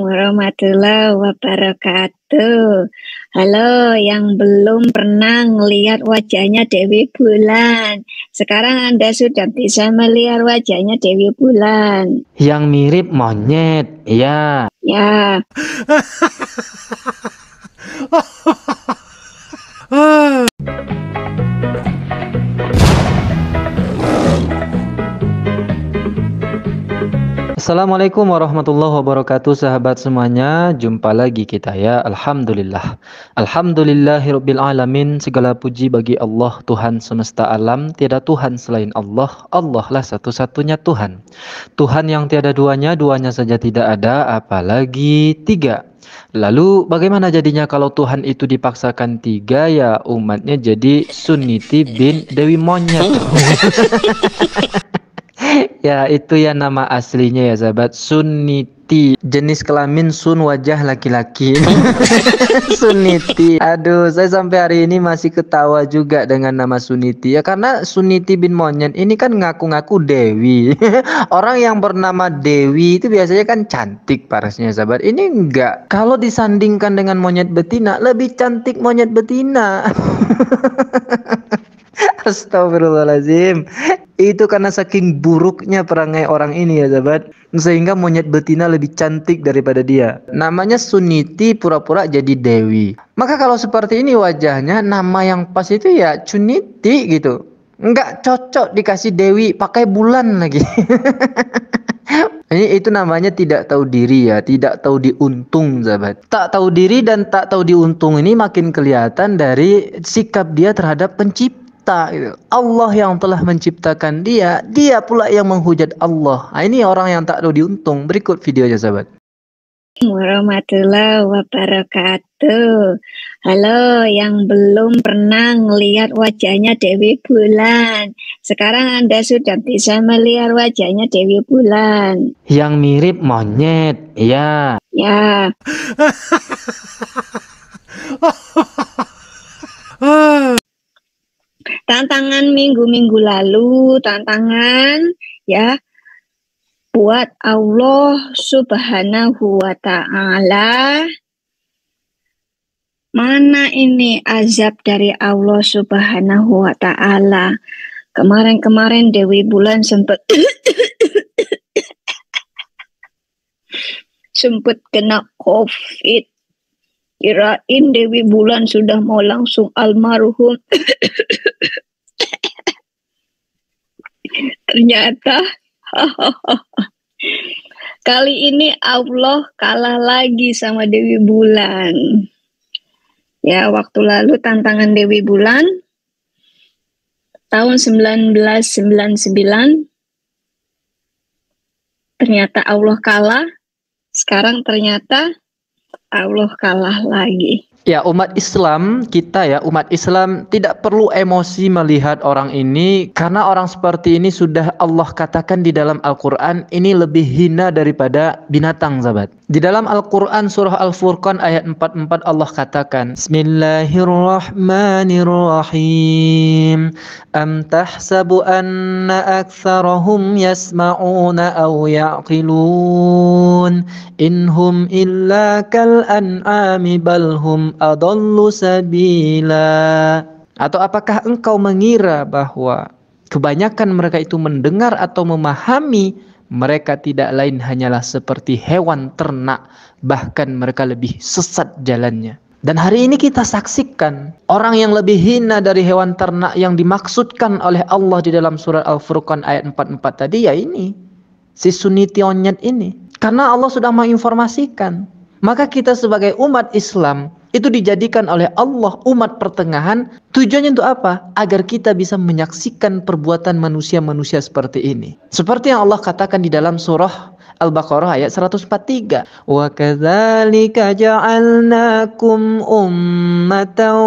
warahmatullahi wabarakatuh. Halo yang belum pernah melihat wajahnya Dewi Bulan. Sekarang Anda sudah bisa melihat wajahnya Dewi Bulan. Yang mirip monyet, iya. ya. Ya. Assalamualaikum warahmatullahi wabarakatuh sahabat semuanya Jumpa lagi kita ya Alhamdulillah Alhamdulillahirrabbilalamin Segala puji bagi Allah Tuhan semesta alam Tiada Tuhan selain Allah Allah lah satu-satunya Tuhan Tuhan yang tiada duanya Duanya saja tidak ada Apalagi tiga Lalu bagaimana jadinya kalau Tuhan itu dipaksakan tiga ya umatnya jadi Sunniti bin Dewi Monyet Ya, itu ya nama aslinya ya, sahabat. Suniti. Jenis kelamin sun wajah laki-laki. Suniti. Aduh, saya sampai hari ini masih ketawa juga dengan nama Suniti ya karena Suniti bin Monyet ini kan ngaku-ngaku dewi. Orang yang bernama Dewi itu biasanya kan cantik parasnya, sahabat. Ini enggak. Kalau disandingkan dengan monyet betina, lebih cantik monyet betina. Astagfirullahalazim. Itu karena saking buruknya perangai orang ini ya sahabat Sehingga monyet betina lebih cantik daripada dia Namanya Suniti pura-pura jadi Dewi Maka kalau seperti ini wajahnya nama yang pas itu ya Cuniti gitu Enggak cocok dikasih Dewi pakai bulan lagi Ini itu namanya tidak tahu diri ya, tidak tahu diuntung sahabat. Tak tahu diri dan tak tahu diuntung ini makin kelihatan dari sikap dia terhadap pencipta pencipta gitu. Allah yang telah menciptakan dia dia pula yang menghujat Allah nah, ini orang yang tak tahu diuntung berikut videonya sahabat warahmatullahi wabarakatuh Halo yang belum pernah melihat wajahnya Dewi Bulan Sekarang Anda sudah bisa melihat wajahnya Dewi Bulan Yang mirip monyet, iya. ya Ya Tantangan minggu-minggu lalu, tantangan ya buat Allah Subhanahu wa taala mana ini azab dari Allah Subhanahu wa taala. Kemarin-kemarin Dewi Bulan sempat sempat kena COVID. Kirain Dewi Bulan sudah mau langsung almarhum. ternyata kali ini Allah kalah lagi sama Dewi Bulan. Ya, waktu lalu tantangan Dewi Bulan tahun 1999 ternyata Allah kalah. Sekarang ternyata Allah kalah lagi. Ya, umat Islam kita ya, umat Islam tidak perlu emosi melihat orang ini karena orang seperti ini sudah Allah katakan di dalam Al-Qur'an ini lebih hina daripada binatang, sahabat. Di dalam Al-Qur'an surah Al-Furqan ayat 44 Allah katakan, Bismillahirrahmanirrahim. Am tahsabu anna aktsarahum yasma'una aw ya'qilun? Inhum illa kal an'ami balhum adallu sabila atau apakah engkau mengira bahwa kebanyakan mereka itu mendengar atau memahami mereka tidak lain hanyalah seperti hewan ternak bahkan mereka lebih sesat jalannya dan hari ini kita saksikan orang yang lebih hina dari hewan ternak yang dimaksudkan oleh Allah di dalam surat Al-Furqan ayat 44 tadi ya ini. Si Sunni Tionyat ini. Karena Allah sudah menginformasikan. Maka kita sebagai umat Islam itu dijadikan oleh Allah umat pertengahan tujuannya untuk apa? Agar kita bisa menyaksikan perbuatan manusia-manusia seperti ini. Seperti yang Allah katakan di dalam surah Al-Baqarah ayat 143. Wa kadzalika ja'alnakum ummatan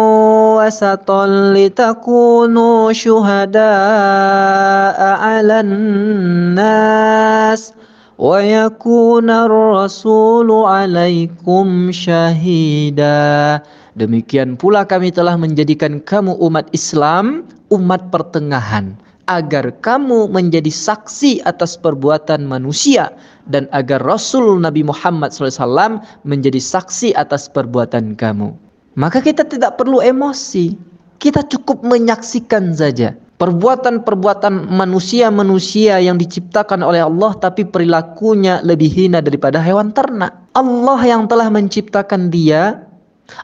wasatan litakunu syuhada'a 'alan nas ويكون الرسول عليكم شهيدا Demikian pula kami telah menjadikan kamu umat Islam, umat pertengahan, agar kamu menjadi saksi atas perbuatan manusia dan agar Rasul Nabi Muhammad SAW menjadi saksi atas perbuatan kamu. Maka kita tidak perlu emosi, kita cukup menyaksikan saja perbuatan-perbuatan manusia-manusia yang diciptakan oleh Allah tapi perilakunya lebih hina daripada hewan ternak. Allah yang telah menciptakan dia,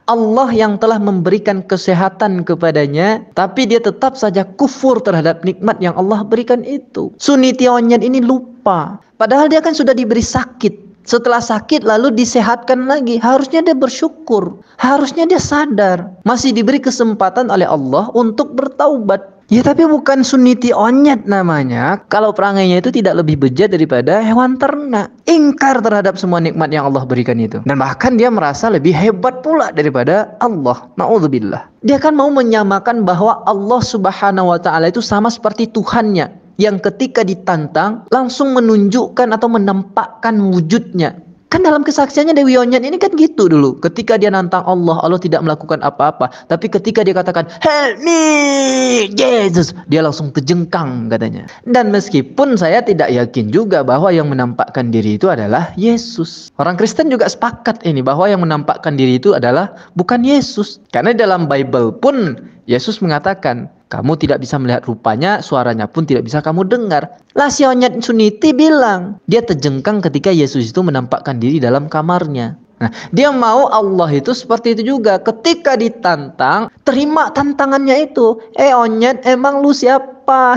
Allah yang telah memberikan kesehatan kepadanya, tapi dia tetap saja kufur terhadap nikmat yang Allah berikan itu. Sunni Tionyan ini lupa, padahal dia kan sudah diberi sakit. Setelah sakit lalu disehatkan lagi Harusnya dia bersyukur Harusnya dia sadar Masih diberi kesempatan oleh Allah untuk bertaubat Ya tapi bukan suniti onyet namanya kalau perangainya itu tidak lebih bejat daripada hewan ternak. Ingkar terhadap semua nikmat yang Allah berikan itu. Dan bahkan dia merasa lebih hebat pula daripada Allah. Ma'udzubillah Dia kan mau menyamakan bahwa Allah subhanahu wa ta'ala itu sama seperti Tuhannya. Yang ketika ditantang langsung menunjukkan atau menampakkan wujudnya Kan dalam kesaksiannya Dewi Onyan ini kan gitu dulu. Ketika dia nantang Allah, Allah tidak melakukan apa-apa. Tapi ketika dia katakan, help me, Jesus. Dia langsung terjengkang katanya. Dan meskipun saya tidak yakin juga bahwa yang menampakkan diri itu adalah Yesus. Orang Kristen juga sepakat ini bahwa yang menampakkan diri itu adalah bukan Yesus. Karena dalam Bible pun Yesus mengatakan, kamu tidak bisa melihat rupanya, suaranya pun tidak bisa kamu dengar. Lah, Lasionat Suniti bilang, dia terjengkang ketika Yesus itu menampakkan diri dalam kamarnya. Nah, dia mau Allah itu seperti itu juga. Ketika ditantang, terima tantangannya itu. Eh onyet, emang lu siapa?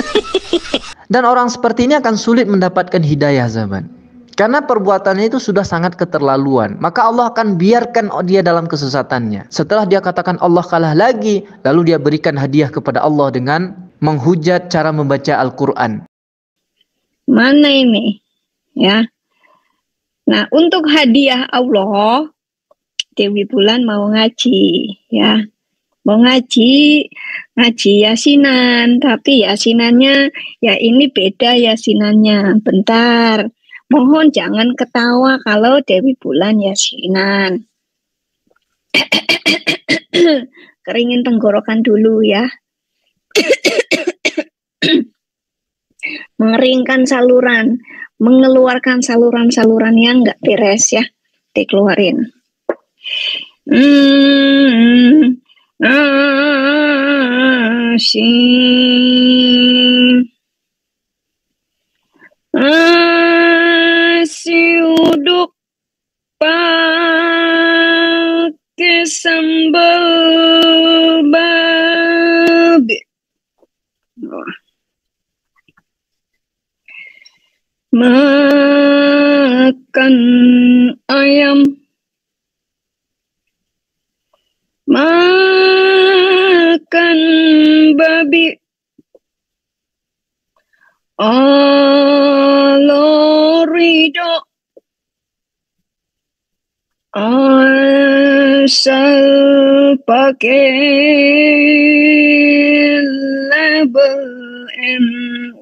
Dan orang seperti ini akan sulit mendapatkan hidayah zaman. Karena perbuatannya itu sudah sangat keterlaluan, maka Allah akan biarkan dia dalam kesesatannya. Setelah dia katakan Allah kalah lagi, lalu dia berikan hadiah kepada Allah dengan menghujat cara membaca Al-Qur'an. Mana ini? Ya. Nah, untuk hadiah Allah, Dewi Bulan mau ngaji, ya. Mau ngaji, ngaji yasinan, tapi yasinannya ya ini beda yasinannya. Bentar Mohon jangan ketawa kalau Dewi Bulan yasinan. Keringin tenggorokan dulu ya. Mengeringkan saluran, mengeluarkan saluran-saluran yang enggak beres ya, dikeluarin. Hmm, Hmm, duduk pakai sambal babi. Makan ayam. Makan babi. Oh. pakai label MUI.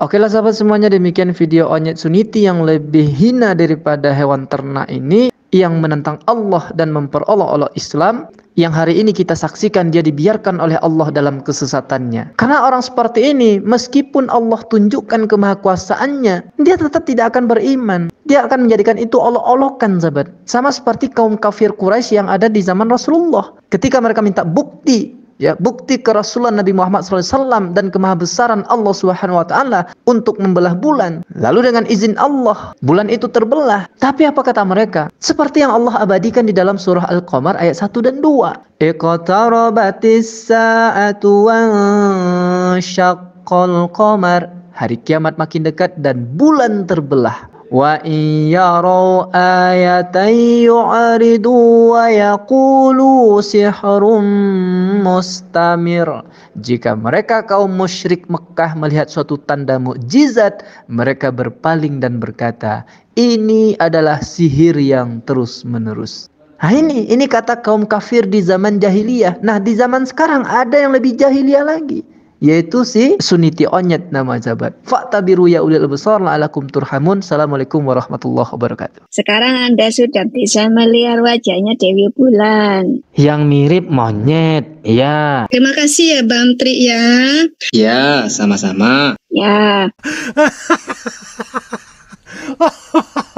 Oke lah sahabat semuanya demikian video onyet suniti yang lebih hina daripada hewan ternak ini yang menentang Allah dan memperolok-olok Islam yang hari ini kita saksikan dia dibiarkan oleh Allah dalam kesesatannya. Karena orang seperti ini meskipun Allah tunjukkan kemahakuasaannya, dia tetap tidak akan beriman. Dia akan menjadikan itu olok-olokan sahabat. Sama seperti kaum kafir Quraisy yang ada di zaman Rasulullah. Ketika mereka minta bukti ya bukti kerasulan Nabi Muhammad SAW dan kemahabesaran Allah Subhanahu Wa Taala untuk membelah bulan. Lalu dengan izin Allah, bulan itu terbelah. Tapi apa kata mereka? Seperti yang Allah abadikan di dalam surah Al-Qamar ayat 1 dan 2. Iqtarabatis sa'atu wansyaqqal Kamar. Hari kiamat makin dekat dan bulan terbelah. وَإِنْ يَرَوْا آيَةً يُعْرِضُوا وَيَقُولُوا سِحْرٌ مُسْتَمِرٌ Jika mereka kaum musyrik Mekah melihat suatu tanda mukjizat, mereka berpaling dan berkata, "Ini adalah sihir yang terus-menerus." Nah ini, ini kata kaum kafir di zaman jahiliyah. Nah di zaman sekarang ada yang lebih jahiliyah lagi yaitu si Suniti Onyet nama jabat. Fakta Faktabiru ya ulil besar la'alakum turhamun. Assalamualaikum warahmatullahi wabarakatuh. Sekarang Anda sudah bisa melihat wajahnya Dewi Bulan. Yang mirip monyet, ya. Terima kasih ya Bang Tri ya. Ya, sama-sama. Ya.